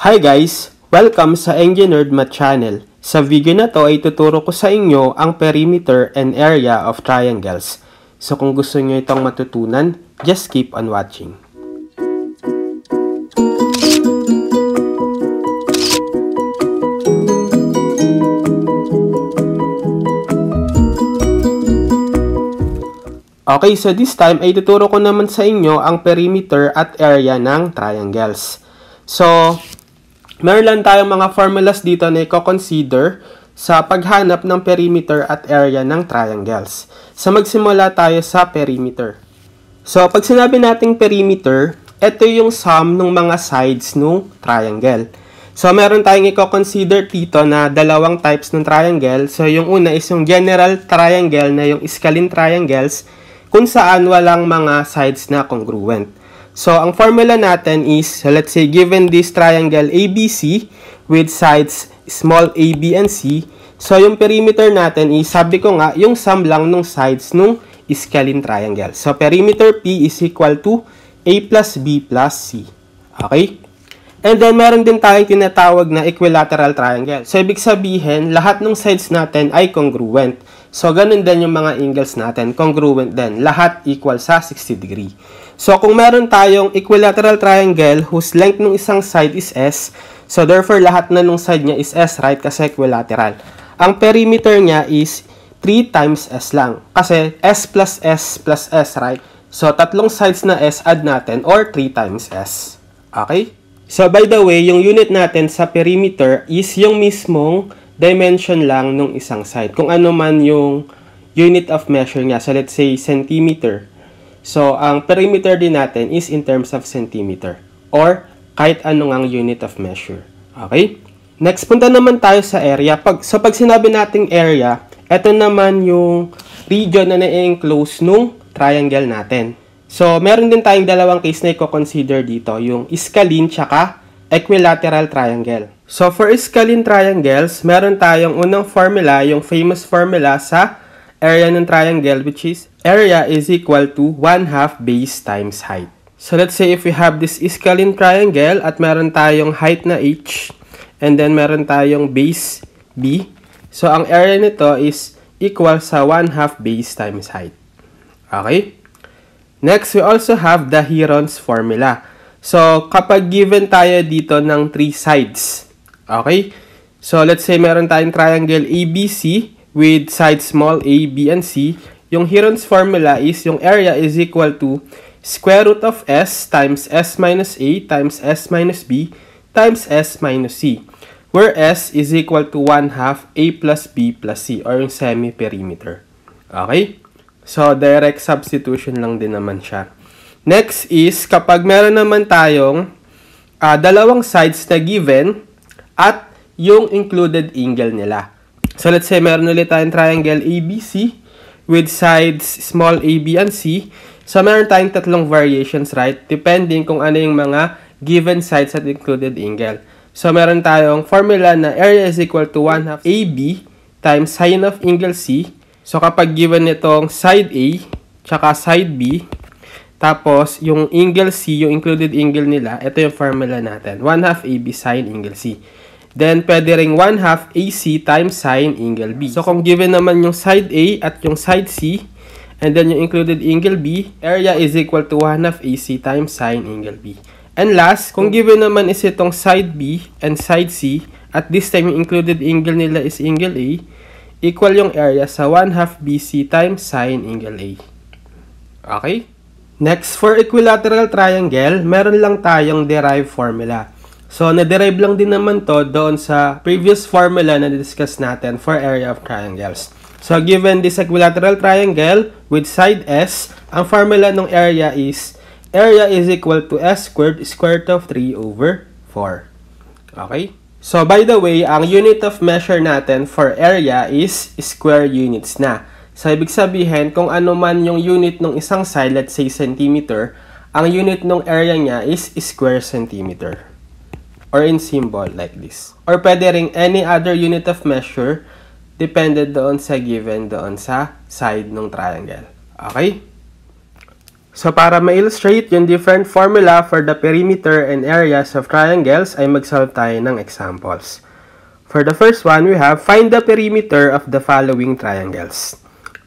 Hi guys! Welcome sa Engineered Math Channel. Sa video na to ay tuturo ko sa inyo ang perimeter and area of triangles. So kung gusto nyo itong matutunan, just keep on watching. Okay, so this time ay tuturo ko naman sa inyo ang perimeter at area ng triangles. So, Meron lang tayong mga formulas dito na i-consider sa paghanap ng perimeter at area ng triangles. So magsimula tayo sa perimeter. So pag sinabi nating perimeter, ito yung sum ng mga sides ng triangle. So meron tayong i-consider dito na dalawang types ng triangle. So yung una is yung general triangle na yung scalene triangles kung saan walang mga sides na congruent. So, ang formula natin is, let's say, given this triangle ABC with sides small a, b, and c, so yung perimeter natin is, sabi ko nga, yung sum lang ng sides nung scalene triangle. So, perimeter P is equal to a plus b plus c. Okay? And then, meron din tayong tinatawag na equilateral triangle. So, ibig sabihin, lahat ng sides natin ay congruent. So, ganun din yung mga angles natin. Congruent din. Lahat equal sa 60 degree. So, kung meron tayong equilateral triangle whose length ng isang side is S, so therefore lahat na nung side niya is S, right? Kasi equilateral. Ang perimeter niya is 3 times S lang. Kasi S plus S plus S, right? So, tatlong sides na S add natin or 3 times S. Okay? So, by the way, yung unit natin sa perimeter is yung mismong dimension lang ng isang side. Kung ano man yung unit of measure niya. So, let's say centimeter. So, ang perimeter din natin is in terms of centimeter or kahit anong ang unit of measure. Okay? Next, punta naman tayo sa area. Pag, so, pag sinabi nating area, ito naman yung region na na-enclose nung triangle natin. So, meron din tayong dalawang case na i-consider dito, yung scalene tsaka equilateral triangle. So, for scalene triangles, meron tayong unang formula, yung famous formula sa area ng triangle which is area is equal to 1 half base times height. So let's say if we have this iscalene triangle at meron tayong height na h and then meron tayong base b. So ang area nito is equal sa 1 half base times height. Okay? Next, we also have the Heron's formula. So kapag given tayo dito ng 3 sides, okay? So let's say meron tayong triangle ABC with sides small a, b, and c, yung Heron's formula is yung area is equal to square root of s times s minus a times s minus b times s minus c, where s is equal to 1 half a plus b plus c or yung semi-perimeter. Okay? So, direct substitution lang din naman siya. Next is, kapag meron naman tayong uh, dalawang sides na given at yung included angle nila. So, let's say meron ulit tayong triangle ABC with sides small AB and C. So, meron tayong tatlong variations, right? Depending kung ano yung mga given sides at included angle. So, meron tayong formula na area is equal to 1 half AB times sine of angle C. So, kapag given itong side A, tsaka side B, tapos, yung angle C, yung included angle nila, ito yung formula natin. 1 half AB sine angle C. Then, pwede ring 1 half AC times sine angle B. So, kung given naman yung side A at yung side C, and then yung included angle B, area is equal to 1 half AC times sine angle B. And last, kung given naman is itong side B and side C, at this time yung included angle nila is angle A, equal yung area sa 1 half BC times sine angle A. Okay? Next, for equilateral triangle, meron lang tayong derived formula. So, na-derive lang din naman to doon sa previous formula na discuss natin for area of triangles. So, given this equilateral triangle with side S, ang formula ng area is area is equal to S squared square root of 3 over 4. Okay? So, by the way, ang unit of measure natin for area is square units na. So, ibig sabihin, kung ano man yung unit ng isang side, let's say centimeter, ang unit ng area niya is square centimeter or in symbol like this. Or pwede ring any other unit of measure dependent doon sa given doon sa side ng triangle. Okay? So para ma-illustrate yung different formula for the perimeter and areas of triangles ay mag-solve tayo ng examples. For the first one, we have find the perimeter of the following triangles.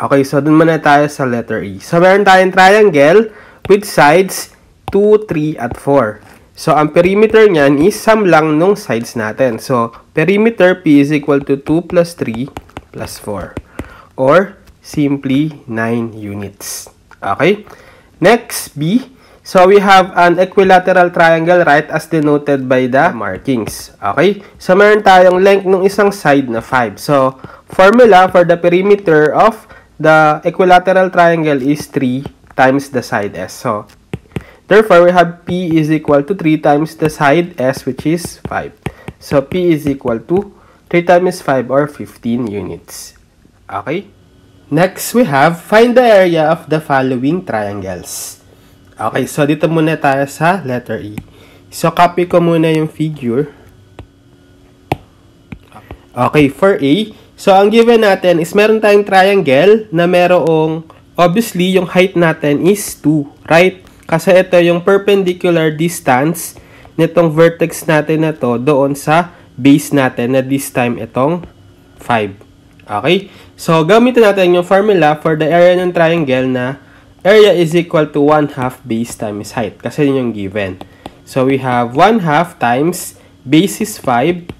Okay, so dun muna tayo sa letter E. So, meron tayong triangle with sides 2, 3, at 4. So, ang perimeter niyan is sum lang nung sides natin. So, perimeter P is equal to 2 plus 3 plus 4. Or, simply 9 units. Okay? Next, B. So, we have an equilateral triangle right as denoted by the markings. Okay? So, meron tayong length ng isang side na 5. So, formula for the perimeter of the equilateral triangle is 3 times the side S. So, Therefore, we have P is equal to 3 times the side S which is 5. So, P is equal to 3 times 5 or 15 units. Okay? Next, we have find the area of the following triangles. Okay, so dito muna tayo sa letter E. So, copy ko muna yung figure. Okay, for A, so ang given natin is meron tayong triangle na merong, obviously, yung height natin is 2, right? Kasi ito yung perpendicular distance nitong vertex natin na to doon sa base natin na this time itong 5. Okay? So, gamitin natin yung formula for the area ng triangle na area is equal to 1 half base times height. Kasi yun yung given. So, we have 1 half times base is 5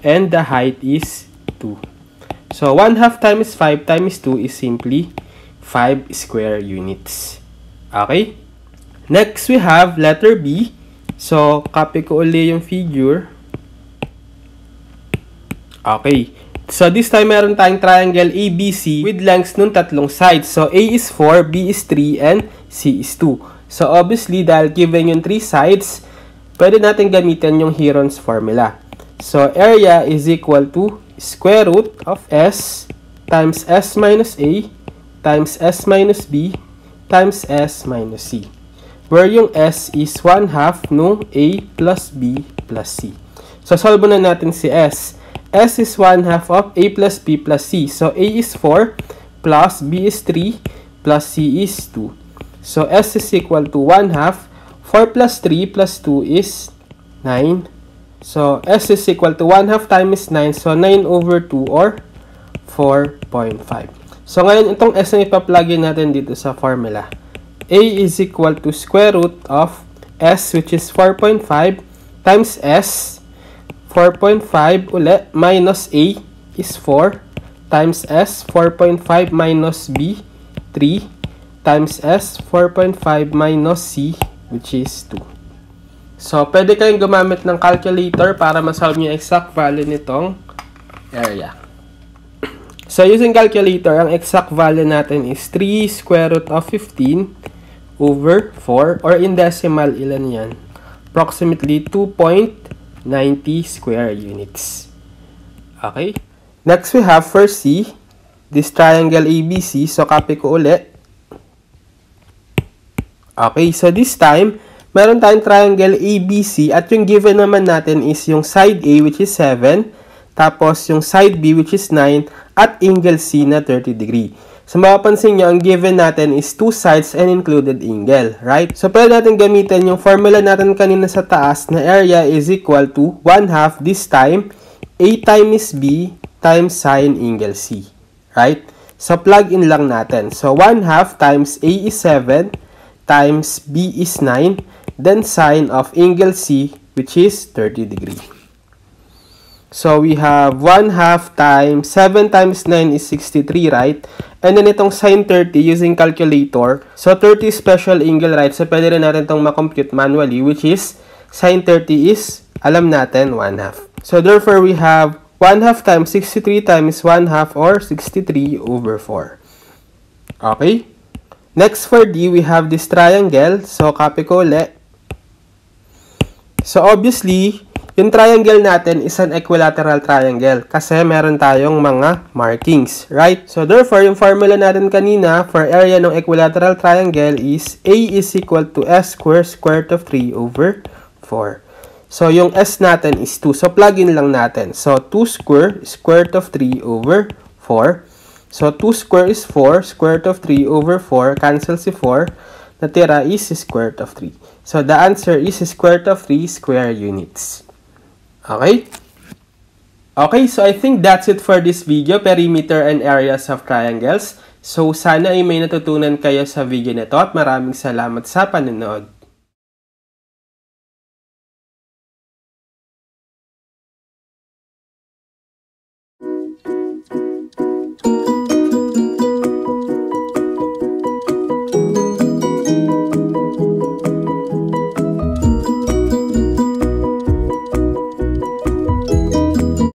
and the height is 2. So, 1 half times 5 times 2 is simply 5 square units. Okay? Next, we have letter B. So, copy ko uli yung figure. Okay. So, this time, meron tayong triangle ABC with lengths nung tatlong sides. So, A is 4, B is 3, and C is 2. So, obviously, dahil given yung 3 sides, pwede natin gamitin yung Heron's formula. So, area is equal to square root of S times S minus A times S minus B times S minus C where yung S is 1 half nung A plus B plus C. So, solve na natin si S. S is 1 half of A plus B plus C. So, A is 4 plus B is 3 plus C is 2. So, S is equal to 1 half. 4 plus 3 plus 2 is 9. So, S is equal to 1 half times 9. So, 9 over 2 or 4.5. So, ngayon, itong S na ipaplagin natin dito sa formula a is equal to square root of s which is 4.5 times s 4.5 uli minus a is 4 times s 4.5 minus b 3 times s 4.5 minus c which is 2. So, pwede kayong gumamit ng calculator para masolve yung exact value nitong area. So, using calculator, ang exact value natin is 3 square root of 15 over 4 or in decimal ilan yan? Approximately 2.90 square units. Okay? Next we have for C, this triangle ABC. So copy ko ulit. Okay, so this time, meron tayong triangle ABC at yung given naman natin is yung side A which is 7, tapos yung side B which is 9 at angle C na 30 degree. So mapapansin nyo, ang given natin is two sides and included angle, right? So pwede natin gamitin yung formula natin kanina sa taas na area is equal to 1 half this time A times B times sine angle C, right? So plug in lang natin. So 1 half times A is 7 times B is 9 then sine of angle C which is 30 degrees. So, we have 1 half times 7 times 9 is 63, right? And then itong sine 30 using calculator. So, 30 special angle, right? So, pwede rin natin itong makompute manually, which is sine 30 is, alam natin, 1 half. So, therefore, we have 1 half times 63 times 1 half or 63 over 4. Okay? Next for D, we have this triangle. So, copy ko ulit. So, obviously, yung triangle natin is an equilateral triangle kasi meron tayong mga markings, right? So therefore, yung formula natin kanina for area ng equilateral triangle is A is equal to S square square root of 3 over 4. So yung S natin is 2. So plug in lang natin. So 2 square square root of 3 over 4. So 2 square is 4, square root of 3 over 4, cancel si 4. Natira is square root of 3. So the answer is square root of 3 square units. Okay? Okay, so I think that's it for this video, perimeter and areas of triangles. So sana ay may natutunan kayo sa video na ito at maraming salamat sa panonood.